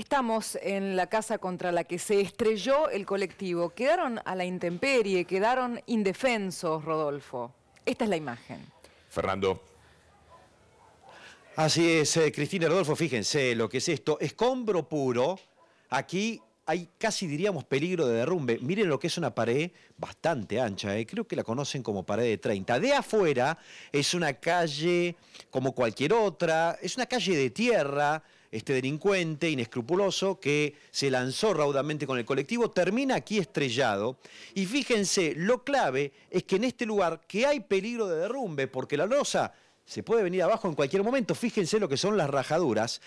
Estamos en la casa contra la que se estrelló el colectivo. Quedaron a la intemperie, quedaron indefensos, Rodolfo. Esta es la imagen. Fernando. Así es, eh, Cristina Rodolfo, fíjense lo que es esto. Escombro puro, aquí hay casi diríamos peligro de derrumbe. Miren lo que es una pared bastante ancha, ¿eh? creo que la conocen como pared de 30. De afuera es una calle como cualquier otra, es una calle de tierra, este delincuente inescrupuloso que se lanzó raudamente con el colectivo, termina aquí estrellado. Y fíjense, lo clave es que en este lugar que hay peligro de derrumbe, porque la losa se puede venir abajo en cualquier momento, fíjense lo que son las rajaduras.